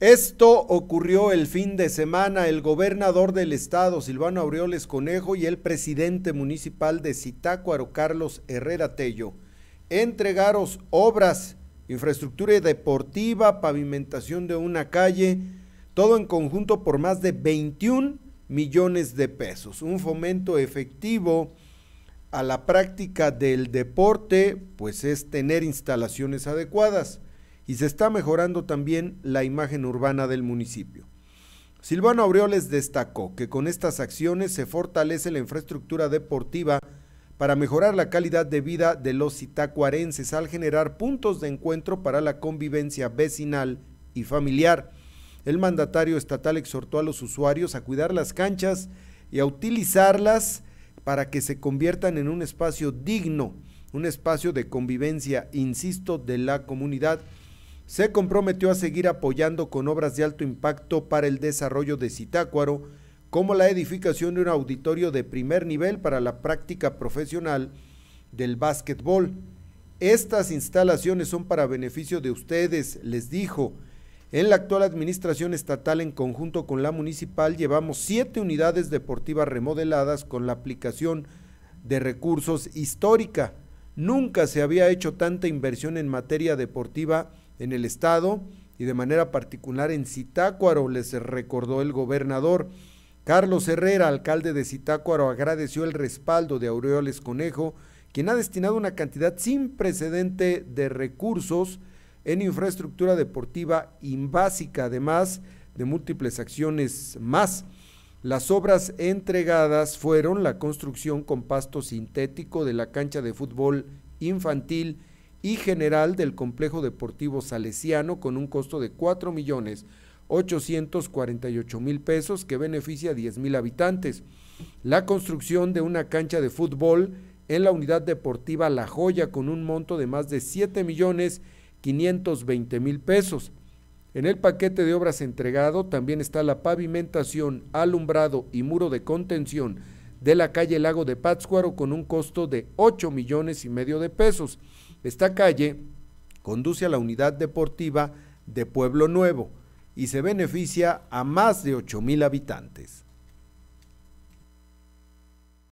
Esto ocurrió el fin de semana. El gobernador del estado, Silvano Aureoles Conejo, y el presidente municipal de Citácuaro, Carlos Herrera Tello, entregaron obras, infraestructura deportiva, pavimentación de una calle, todo en conjunto por más de 21 millones de pesos. Un fomento efectivo a la práctica del deporte, pues es tener instalaciones adecuadas y se está mejorando también la imagen urbana del municipio. Silvano Aureoles destacó que con estas acciones se fortalece la infraestructura deportiva para mejorar la calidad de vida de los itacuarenses al generar puntos de encuentro para la convivencia vecinal y familiar. El mandatario estatal exhortó a los usuarios a cuidar las canchas y a utilizarlas para que se conviertan en un espacio digno, un espacio de convivencia, insisto, de la comunidad se comprometió a seguir apoyando con obras de alto impacto para el desarrollo de Citácuaro, como la edificación de un auditorio de primer nivel para la práctica profesional del básquetbol. Estas instalaciones son para beneficio de ustedes, les dijo. En la actual administración estatal, en conjunto con la municipal, llevamos siete unidades deportivas remodeladas con la aplicación de recursos histórica. Nunca se había hecho tanta inversión en materia deportiva en el estado y de manera particular en Zitácuaro, les recordó el gobernador. Carlos Herrera, alcalde de Citácuaro, agradeció el respaldo de Aureoles Conejo, quien ha destinado una cantidad sin precedente de recursos en infraestructura deportiva y básica, además de múltiples acciones más. Las obras entregadas fueron la construcción con pasto sintético de la cancha de fútbol infantil y general del Complejo Deportivo Salesiano con un costo de 4 millones 848 mil pesos que beneficia a 10.000 mil habitantes. La construcción de una cancha de fútbol en la unidad deportiva La Joya con un monto de más de 7 millones 520 mil pesos. En el paquete de obras entregado también está la pavimentación, alumbrado y muro de contención de la calle Lago de Pátzcuaro con un costo de 8 millones y medio de pesos. Esta calle conduce a la unidad deportiva de Pueblo Nuevo y se beneficia a más de 8.000 habitantes.